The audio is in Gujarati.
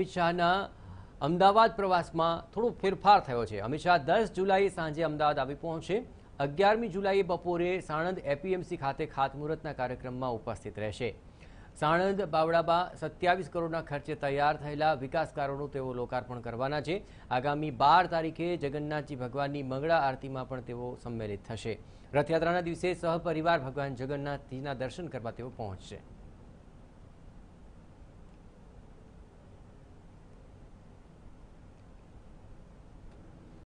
અમિત શાહના અમદાવાદ પ્રવાસમાં થોડો ફેરફાર થયો છે અમિત શાહ દસ જુલાઈ સાંજે અમદાવાદ આવી પહોંચશે અગિયારમી જુલાઈએ બપોરે સાણંદ એપીએમસી ખાતે ખાતમુહૂર્તના કાર્યક્રમમાં ઉપસ્થિત રહેશે સાણંદ બાવડામાં સત્યાવીસ કરોડના ખર્ચે તૈયાર થયેલા વિકાસકારોનું તેઓ લોકાર્પણ કરવાના છે આગામી બાર તારીખે જગન્નાથજી ભગવાનની મંગળા આરતીમાં પણ તેઓ સંમેલિત થશે રથયાત્રાના દિવસે સહપરિવાર ભગવાન જગન્નાથજીના દર્શન કરવા તેઓ પહોંચશે